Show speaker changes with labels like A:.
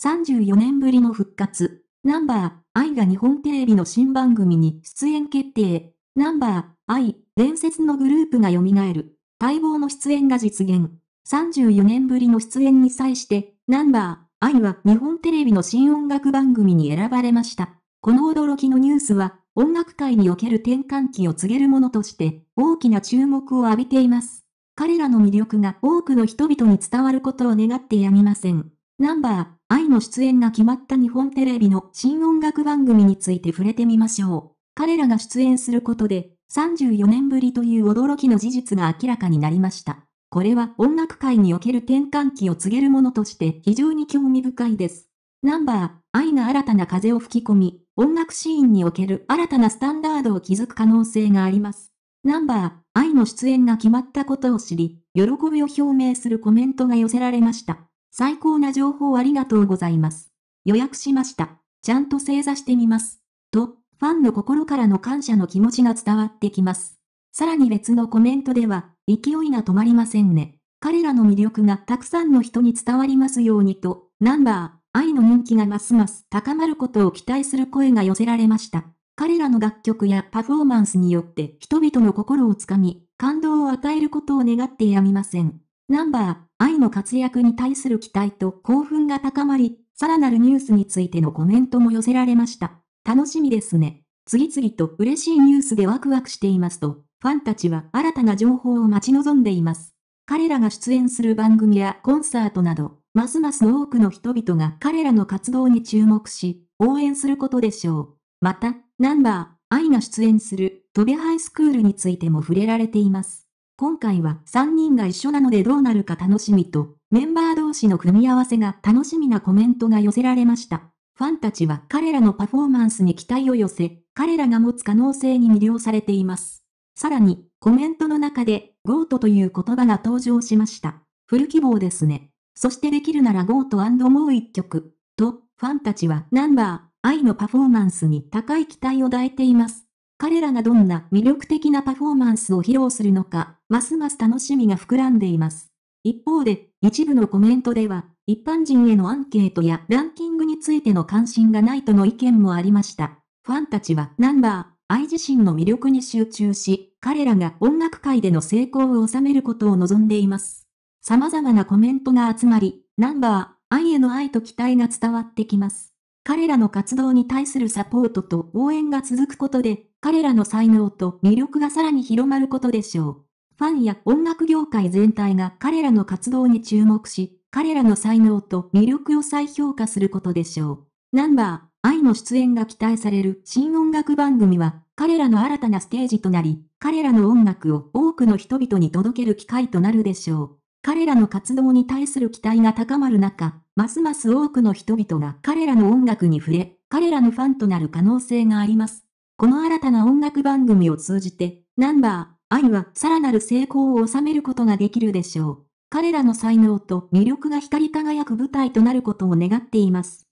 A: 34年ぶりの復活。ナンバー、愛が日本テレビの新番組に出演決定。ナンバー、愛、伝説のグループが蘇る。待望の出演が実現。34年ぶりの出演に際して、ナンバー、愛は日本テレビの新音楽番組に選ばれました。この驚きのニュースは、音楽界における転換期を告げるものとして、大きな注目を浴びています。彼らの魅力が多くの人々に伝わることを願ってやみません。ナンバー、愛の出演が決まった日本テレビの新音楽番組について触れてみましょう。彼らが出演することで、34年ぶりという驚きの事実が明らかになりました。これは音楽界における転換期を告げるものとして非常に興味深いです。ナンバー、愛が新たな風を吹き込み、音楽シーンにおける新たなスタンダードを築く可能性があります。ナンバー、愛の出演が決まったことを知り、喜びを表明するコメントが寄せられました。最高な情報ありがとうございます。予約しました。ちゃんと正座してみます。と、ファンの心からの感謝の気持ちが伝わってきます。さらに別のコメントでは、勢いが止まりませんね。彼らの魅力がたくさんの人に伝わりますようにと、ナンバー、愛の人気がますます高まることを期待する声が寄せられました。彼らの楽曲やパフォーマンスによって人々の心をつかみ、感動を与えることを願ってやみません。ナンバー、愛の活躍に対する期待と興奮が高まり、さらなるニュースについてのコメントも寄せられました。楽しみですね。次々と嬉しいニュースでワクワクしていますと、ファンたちは新たな情報を待ち望んでいます。彼らが出演する番組やコンサートなど、ますます多くの人々が彼らの活動に注目し、応援することでしょう。また、ナンバー、愛が出演する、トびハイスクールについても触れられています。今回は3人が一緒なのでどうなるか楽しみと、メンバー同士の組み合わせが楽しみなコメントが寄せられました。ファンたちは彼らのパフォーマンスに期待を寄せ、彼らが持つ可能性に魅了されています。さらに、コメントの中で、ゴートという言葉が登場しました。フル希望ですね。そしてできるならゴートもう一曲。と、ファンたちはナンバー、愛のパフォーマンスに高い期待を抱いています。彼らがどんな魅力的なパフォーマンスを披露するのか、ますます楽しみが膨らんでいます。一方で、一部のコメントでは、一般人へのアンケートやランキングについての関心がないとの意見もありました。ファンたちはナンバー、愛自身の魅力に集中し、彼らが音楽界での成功を収めることを望んでいます。様々なコメントが集まり、ナンバー、愛への愛と期待が伝わってきます。彼らの活動に対するサポートと応援が続くことで、彼らの才能と魅力がさらに広まることでしょう。ファンや音楽業界全体が彼らの活動に注目し、彼らの才能と魅力を再評価することでしょう。ナンバー、愛の出演が期待される新音楽番組は、彼らの新たなステージとなり、彼らの音楽を多くの人々に届ける機会となるでしょう。彼らの活動に対する期待が高まる中、ますます多くの人々が彼らの音楽に触れ、彼らのファンとなる可能性があります。この新たな音楽番組を通じて、ナンバー、愛はさらなる成功を収めることができるでしょう。彼らの才能と魅力が光り輝く舞台となることを願っています。